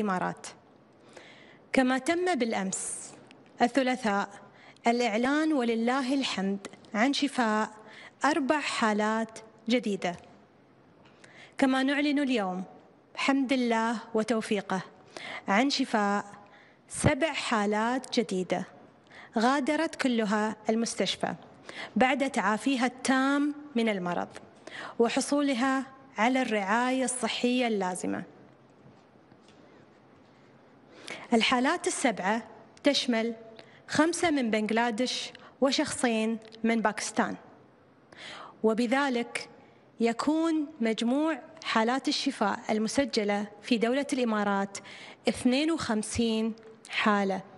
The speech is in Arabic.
الإمارات كما تم بالأمس الثلاثاء الإعلان ولله الحمد عن شفاء أربع حالات جديدة كما نعلن اليوم حمد الله وتوفيقه عن شفاء سبع حالات جديدة غادرت كلها المستشفى بعد تعافيها التام من المرض وحصولها على الرعاية الصحية اللازمة الحالات السبعة تشمل خمسة من بنغلاديش وشخصين من باكستان وبذلك يكون مجموع حالات الشفاء المسجلة في دولة الإمارات 52 حالة